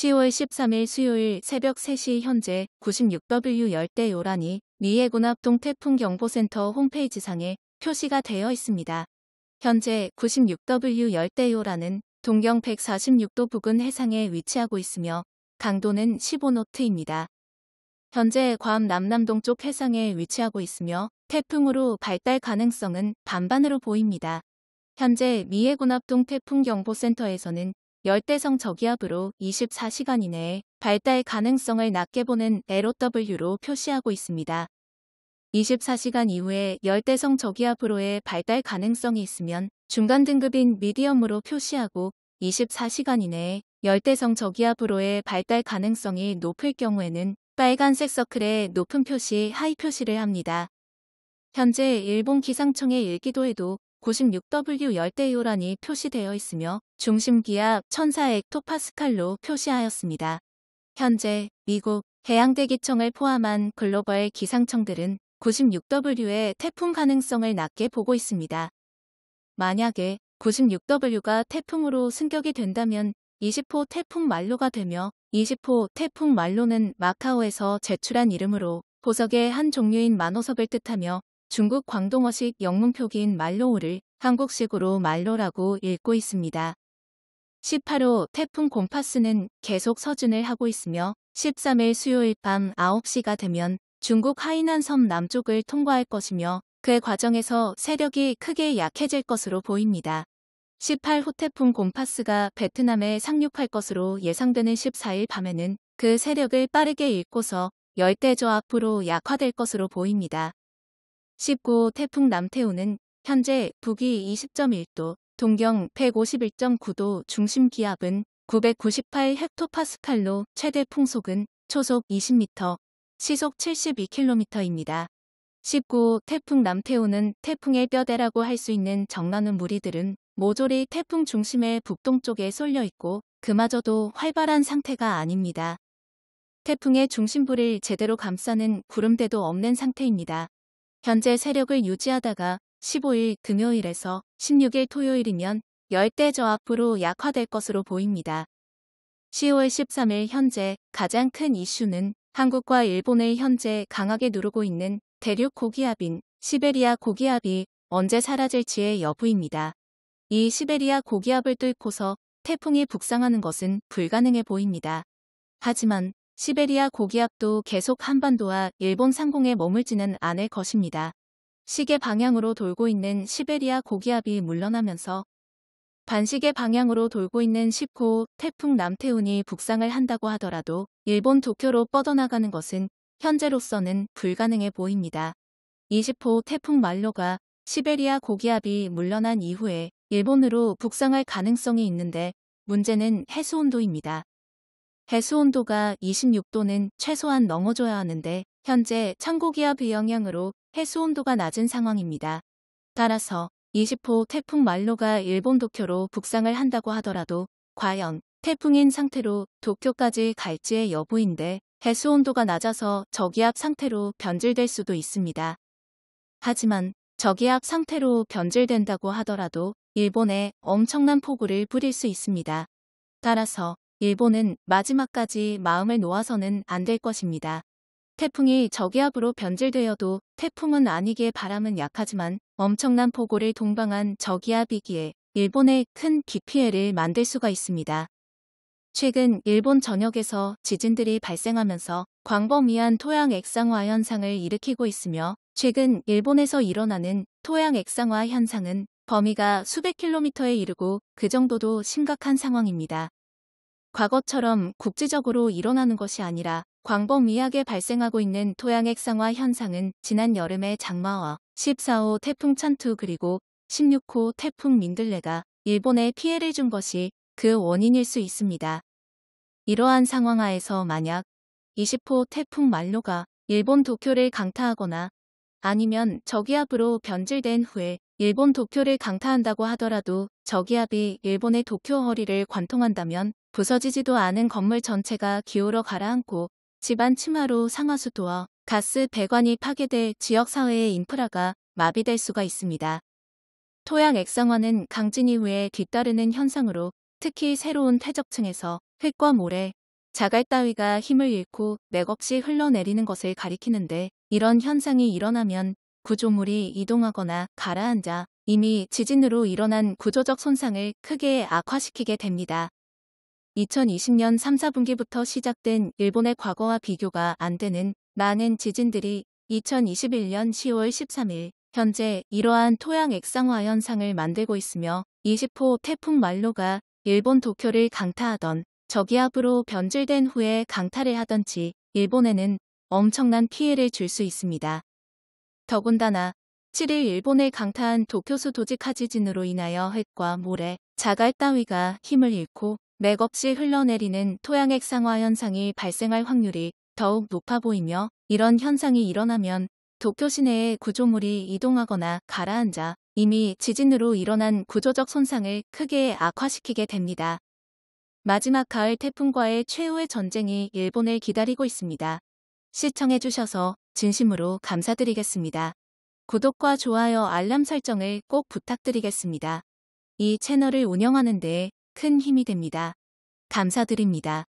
10월 13일 수요일 새벽 3시 현재 96W 열대 요란이 미해군합동 태풍경보센터 홈페이지상에 표시가 되어 있습니다. 현재 96W 열대 요란은 동경 146도 부근 해상에 위치하고 있으며 강도는 15노트입니다. 현재 괌 남남동쪽 해상에 위치하고 있으며 태풍으로 발달 가능성은 반반으로 보입니다. 현재 미해군합동 태풍경보센터에서는 열대성 저기압으로 24시간 이내에 발달 가능성을 낮게 보는 LOW로 표시하고 있습니다. 24시간 이후에 열대성 저기압으로의 발달 가능성이 있으면 중간 등급인 미디엄으로 표시하고 24시간 이내에 열대성 저기압으로의 발달 가능성이 높을 경우에는 빨간색 서클에 높은 표시 하이 표시를 합니다. 현재 일본 기상청의 일기도에도 96W 열대요란이 표시되어 있으며 중심기압 1004헥토파스칼로 표시하였습니다. 현재 미국 해양대기청을 포함한 글로벌 기상청들은 96W의 태풍 가능성을 낮게 보고 있습니다. 만약에 96W가 태풍으로 승격이 된다면 20호 태풍 말로가 되며 20호 태풍 말로는 마카오에서 제출한 이름으로 보석의 한 종류인 만호석을 뜻하며 중국 광동어식 영문표기인 말로우를 한국식으로 말로라고 읽고 있습니다. 18호 태풍 곰파스는 계속 서진을 하고 있으며 13일 수요일 밤 9시가 되면 중국 하이난 섬 남쪽을 통과할 것이며 그 과정에서 세력이 크게 약해질 것으로 보입니다. 18호 태풍 곰파스가 베트남에 상륙할 것으로 예상되는 14일 밤에는 그 세력을 빠르게 읽고서 열대저 앞으로 약화될 것으로 보입니다. 19호 태풍 남태우는 현재 북위 20.1도, 동경 151.9도 중심 기압은 998 헥토파스칼로 최대 풍속은 초속 20m, 시속 72km입니다. 19호 태풍 남태우는 태풍의 뼈대라고 할 수 있는 정나는 무리들은 모조리 태풍 중심의 북동쪽에 쏠려 있고 그마저도 활발한 상태가 아닙니다. 태풍의 중심부를 제대로 감싸는 구름대도 없는 상태입니다. 현재 세력을 유지하다가 15일 금요일에서 16일 토요일이면 열대 저압부로 약화될 것으로 보입니다. 10월 13일 현재 가장 큰 이슈는 한국과 일본을 현재 강하게 누르고 있는 대륙 고기압인 시베리아 고기압이 언제 사라질지의 여부입니다. 이 시베리아 고기압을 뚫고서 태풍이 북상하는 것은 불가능해 보입니다. 하지만 시베리아 고기압도 계속 한반도와 일본 상공에 머물지는 않을 것입니다. 시계 방향으로 돌고 있는 시베리아 고기압이 물러나면서 반시계 방향으로 돌고 있는 10호 태풍 남태운이 북상을 한다고 하더라도 일본 도쿄로 뻗어나가는 것은 현재로서는 불가능해 보입니다. 20호 태풍 말로가 시베리아 고기압이 물러난 이후에 일본으로 북상할 가능성이 있는데 문제는 해수온도입니다. 해수 온도가 26도는 최소한 넘어줘야 하는데 현재 창고기압의 영향으로 해수 온도가 낮은 상황입니다. 따라서 20호 태풍 말로가 일본 도쿄로 북상을 한다고 하더라도 과연 태풍인 상태로 도쿄까지 갈지의 여부인데 해수 온도가 낮아서 저기압 상태로 변질될 수도 있습니다. 하지만 저기압 상태로 변질된다고 하더라도 일본에 엄청난 폭우를 뿌릴 수 있습니다. 따라서 일본은 마지막까지 마음을 놓아서는 안 될 것입니다. 태풍이 저기압으로 변질되어도 태풍은 아니기에 바람은 약하지만 엄청난 폭우를 동방한 저기압이기에 일본에 큰 기피해를 만들 수가 있습니다. 최근 일본 전역에서 지진들이 발생하면서 광범위한 토양 액상화 현상을 일으키고 있으며 최근 일본에서 일어나는 토양 액상화 현상은 범위가 수백 킬로미터에 이르고 그 정도도 심각한 상황입니다. 과거처럼 국지적으로 일어나는 것이 아니라 광범위하게 발생하고 있는 토양액 상화 현상은 지난 여름의 장마와 14호 태풍 찬투 그리고 16호 태풍 민들레가 일본에 피해를 준 것이 그 원인일 수 있습니다. 이러한 상황 하에서 만약 20호 태풍 말로가 일본 도쿄를 강타하거나 아니면 저기압으로 변질된 후에 일본 도쿄를 강타한다고 하더라도 저기압이 일본의 도쿄 허리를 관통한다면 부서지지도 않은 건물 전체가 기울어 가라앉고 집안 치마로 상하수 도어, 가스 배관이 파괴될 지역사회의 인프라가 마비될 수가 있습니다. 토양 액상화는 강진 이후에 뒤따르는 현상으로 특히 새로운 퇴적층에서 흙과 모래, 자갈 따위가 힘을 잃고 맥없이 흘러내리는 것을 가리키는데 이런 현상이 일어나면 구조물이 이동하거나 가라앉아 이미 지진으로 일어난 구조적 손상을 크게 악화시키게 됩니다. 2020년 3, 4분기부터 시작된 일본의 과거와 비교가 안 되는 많은 지진들이 2021년 10월 13일 현재 이러한 토양 액상화 현상을 만들고 있으며 20호 태풍 말로가 일본 도쿄를 강타하던 저기압으로 변질된 후에 강타를 하던지 일본에는 엄청난 피해를 줄 수 있습니다. 더군다나 7일 일본을 강타한 도쿄수 도지카지진으로 인하여 핵과 모래, 자갈 따위가 힘을 잃고 맥없이 흘러내리는 토양액 상화 현상이 발생할 확률이 더욱 높아 보이며 이런 현상이 일어나면 도쿄 시내의 구조물이 이동하거나 가라앉아 이미 지진으로 일어난 구조적 손상을 크게 악화시키게 됩니다. 마지막 가을 태풍과의 최후의 전쟁이 일본을 기다리고 있습니다. 시청해주셔서 진심으로 감사드리겠습니다. 구독과 좋아요 알람 설정을 꼭 부탁드리겠습니다. 이 채널을 운영하는 데큰 힘이 됩니다. 감사드립니다.